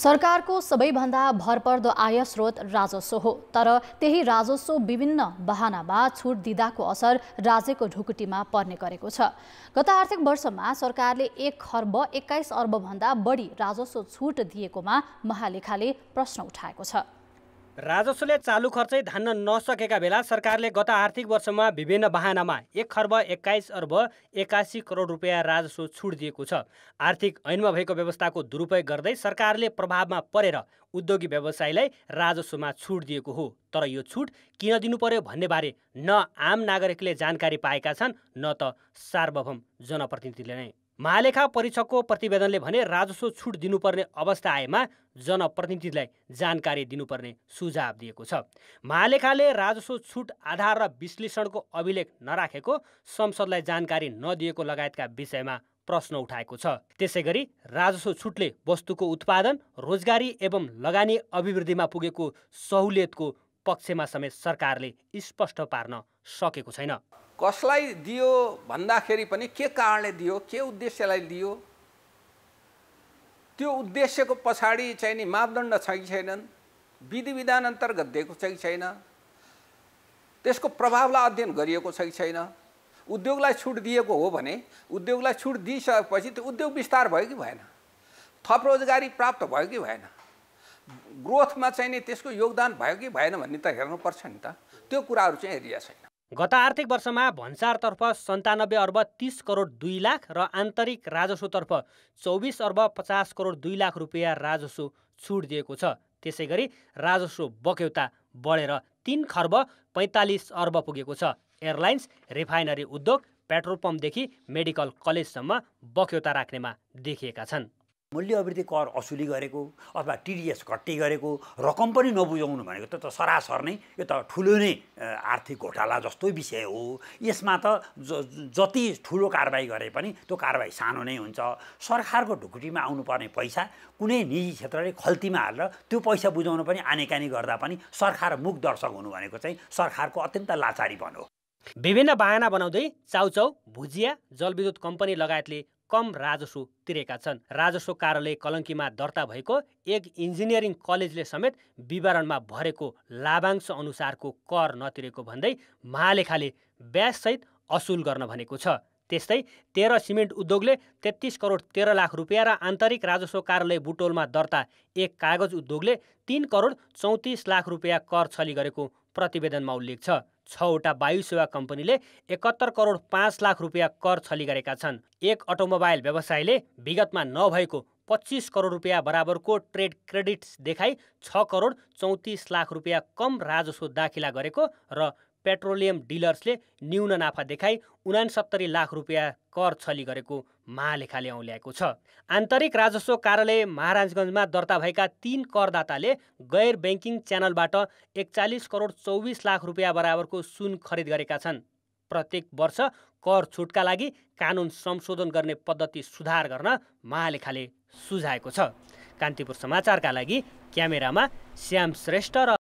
सरकारको सबैभन्दा भरपर्दो आय स्रोत राजस्व हो तर त्यही राजस्व विभिन्न बहानामा छुट दिँदाको असर राज्यको ढुकुटीमा पर्ने गरेको छ गत आर्थिक वर्षमा सरकारले एक खर्ब एक्काइस अर्बभन्दा बढी राजस्व छुट दिएकोमा महालेखाले प्रश्न उठाएको छ राजस्वले चालु खर्चै धान्न नसकेका बेला सरकारले गत आर्थिक वर्षमा विभिन्न वाहनामा एक खर्ब एक्काइस अर्ब एक्कासी करोड रुपियाँ राजस्व छुट दिएको छ आर्थिक ऐनमा भएको व्यवस्थाको दुरुपयोग गर्दै सरकारले प्रभावमा परेर उद्योगी व्यवसायीलाई राजस्वमा छुट दिएको हो तर यो छुट किन दिनु पर्यो भन्नेबारे न आम नागरिकले जानकारी पाएका छन् न त सार्वभौम जनप्रतिनिधिले नै महालेखा परीक्षकको प्रतिवेदनले भने राजस्व छुट दिनुपर्ने अवस्था आएमा जनप्रतिनिधिलाई जानकारी दिनुपर्ने सुझाव दिएको छ महालेखाले राजस्व छुट आधार र विश्लेषणको अभिलेख नराखेको संसदलाई जानकारी नदिएको लगायतका विषयमा प्रश्न उठाएको छ त्यसै गरी राजस्व छुटले वस्तुको उत्पादन रोजगारी एवं लगानी अभिवृद्धिमा पुगेको सहुलियतको पक्षमा समेत सरकारले स्पष्ट पार्न सकेको छैन कसलाई दियो भन्दाखेरि पनि के कारणले दियो के उद्देश्यलाई दियो त्यो उद्देश्यको पछाडि चाहिँ नि मापदण्ड छ कि छैनन् विधि विधान अन्तर्गत दिएको छ कि छैन त्यसको प्रभावलाई अध्ययन गरिएको छ कि छैन उद्योगलाई छुट दिएको हो भने उद्योगलाई छुट दिइसकेपछि त्यो उद्योग विस्तार भयो कि भएन थप रोजगारी प्राप्त भयो कि भएन ग्रोथमा चाहिँ नि त्यसको योगदान भयो कि भएन भन्ने त हेर्नुपर्छ नि त त्यो कुराहरू चाहिँ हेरिया छैन गत आर्थिक वर्षमा भन्सारतर्फ सन्तानब्बे अर्ब तिस करोड दुई लाख र आन्तरिक राजस्वतर्फ चौबिस अर्ब पचास करोड दुई लाख रुपियाँ राजस्व छुट दिएको छ त्यसै गरी राजस्व बक्यौता बढेर तिन खर्ब पैँतालिस अर्ब पुगेको छ एयरलाइन्स रिफाइनरी उद्योग पेट्रोल पम्पदेखि मेडिकल कलेजसम्म बक्यौता राख्नेमा देखिएका छन् मूल्य अभिवृद्धि कर असुली गरेको अथवा टिडिएस कट्टी गरेको रकम पनि नबुझाउनु भनेको त सरासर नै यो त ठुलो नै आर्थिक घोटाला जस्तो विषय हो यसमा त जति ठुलो कारवाही गरे पनि त्यो कारवाही सानो नै हुन्छ सरकारको ढुकुटीमा आउनुपर्ने पैसा कुनै निजी क्षेत्रले खल्तीमा हालेर त्यो पैसा बुझाउनु पनि आनेकानी गर्दा पनि सरकार मुख दर्शक हुनु भनेको चाहिँ सरकारको अत्यन्त लाचारीपन हो विभिन्न बाहना बनाउँदै चाउचाउ भुजिया जलविद्युत कम्पनी लगायतले कम राजस्व तिरेका छन् राजस्व कार्यालय कलङ्कीमा दर्ता भएको एक इन्जिनियरिङ कलेजले समेत विवरणमा भरेको लाभांश अनुसारको कर नतिरेको भन्दै महालेखाले ब्याजसहित असुल गर्न भनेको छ त्यस्तै तेह्र सिमेन्ट उद्योगले तेत्तिस करोड तेह्र लाख रुपियाँ र आन्तरिक राजस्व कार्यालय बुटोलमा दर्ता एक कागज उद्योगले तिन करोड चौतिस लाख रुपियाँ कर छली गरेको प्रतिवेदनमा उल्लेख छ छवटा वायु सेवा कम्पनीले एकहत्तर करोड पाँच लाख रुपियाँ कर छली गरेका छन् एक अटोमोबाइल व्यवसायले विगतमा नभएको पच्चिस करोड रुपियाँ बराबरको ट्रेड क्रेडिट्स देखाई छ करोड चौतिस लाख रुपियाँ कम राजस्व दाखिला गरेको र पेट्रोलियम डिलर्सले न्यून नाफा देखाइ उनासत्तरी लाख रुपियाँ कर छली गरेको महालेखाले औल्याएको छ आन्तरिक राजस्व कार्यालय महाराजगञ्जमा दर्ता भएका तीन करदाताले गैर ब्याङ्किङ च्यानलबाट एकचालिस करोड चौबिस लाख रुपियाँ बराबरको सुन खरिद गरेका छन् प्रत्येक वर्ष कर छुटका लागि कानुन संशोधन गर्ने पद्धति सुधार गर्न महालेखाले सुझाएको छ कान्तिपुर समाचारका लागि क्यामेरामा श्याम श्रेष्ठ र